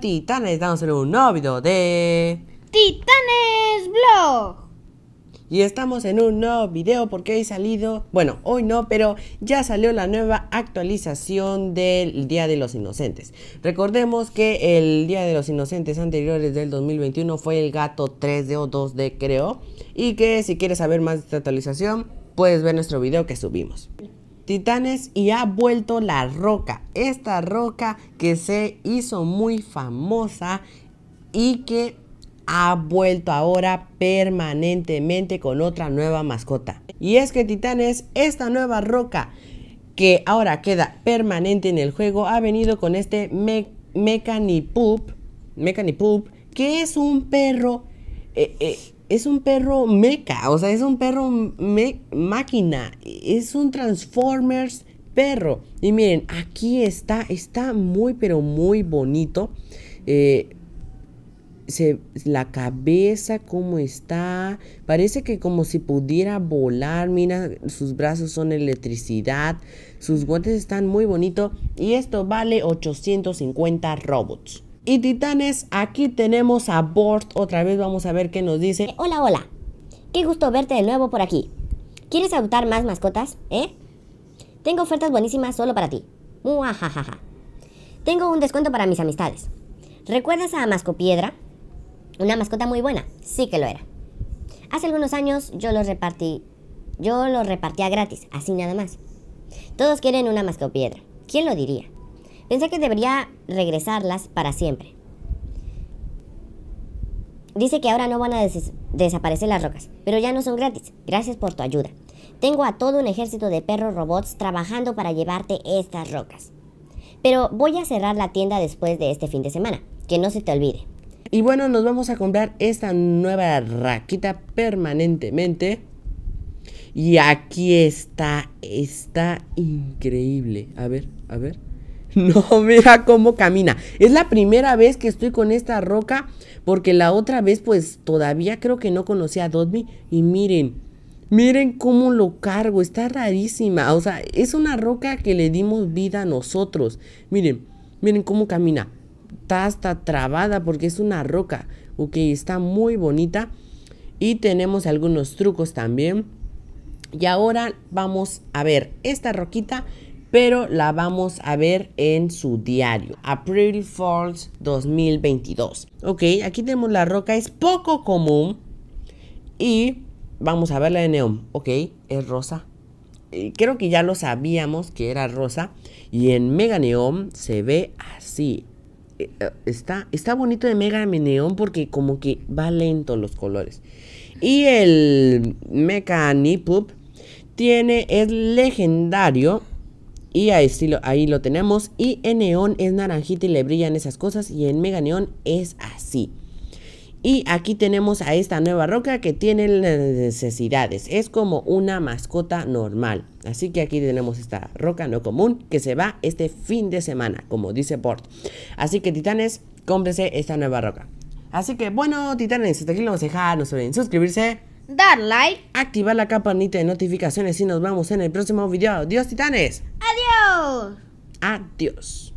Titanes, estamos en un nuevo video de... ¡Titanes Blog! Y estamos en un nuevo video porque hoy salido... Bueno, hoy no, pero ya salió la nueva actualización del Día de los Inocentes. Recordemos que el Día de los Inocentes anteriores del 2021 fue el gato 3D o 2D creo. Y que si quieres saber más de esta actualización, puedes ver nuestro video que subimos. Titanes y ha vuelto la roca. Esta roca que se hizo muy famosa y que ha vuelto ahora permanentemente con otra nueva mascota. Y es que Titanes, esta nueva roca que ahora queda permanente en el juego, ha venido con este me mecani que es un perro eh, eh, es un perro meca, o sea, es un perro me máquina, es un Transformers perro. Y miren, aquí está, está muy pero muy bonito. Eh, la cabeza, cómo está. Parece que como si pudiera volar. Mira, sus brazos son electricidad. Sus guantes están muy bonitos. Y esto vale 850 robots. Y titanes, aquí tenemos a Bort. Otra vez vamos a ver qué nos dice. Eh, hola, hola. Qué gusto verte de nuevo por aquí. ¿Quieres adoptar más mascotas? ¿Eh? Tengo ofertas buenísimas solo para ti. Muajajaja. Tengo un descuento para mis amistades. ¿Recuerdas a Mascopiedra? Una mascota muy buena. Sí que lo era. Hace algunos años yo los repartí. Yo los repartía gratis, así nada más. Todos quieren una mascopiedra. ¿Quién lo diría? Pensé que debería regresarlas para siempre. Dice que ahora no van a desaparecer las rocas, pero ya no son gratis. Gracias por tu ayuda. Tengo a todo un ejército de perros robots trabajando para llevarte estas rocas. Pero voy a cerrar la tienda después de este fin de semana, que no se te olvide. Y bueno, nos vamos a comprar esta nueva raquita permanentemente. Y aquí está, está increíble. A ver, a ver. No, mira cómo camina. Es la primera vez que estoy con esta roca porque la otra vez pues todavía creo que no conocía a Dodby. y miren, miren cómo lo cargo, está rarísima. O sea, es una roca que le dimos vida a nosotros. Miren, miren cómo camina. Está hasta trabada porque es una roca. Ok, está muy bonita. Y tenemos algunos trucos también. Y ahora vamos a ver esta roquita pero la vamos a ver en su diario. April Falls 2022. Ok, aquí tenemos la roca, es poco común. Y vamos a verla de neón. Ok, es rosa. Eh, creo que ya lo sabíamos que era rosa. Y en Mega Neón se ve así. Eh, eh, está, está bonito de Mega Neón porque como que va lento los colores. Y el Mecha Nipup tiene, es legendario y este ahí, lo, lo tenemos. Y en neón es naranjita y le brillan esas cosas. Y en mega neón es así. Y aquí tenemos a esta nueva roca que tiene necesidades. Es como una mascota normal. Así que aquí tenemos esta roca no común que se va este fin de semana, como dice Port. Así que titanes, cómprese esta nueva roca. Así que bueno, titanes, hasta aquí lo vamos a dejar. No se olviden suscribirse. Dar like. Activar la campanita de notificaciones y nos vemos en el próximo video. Adiós, titanes. Adeus!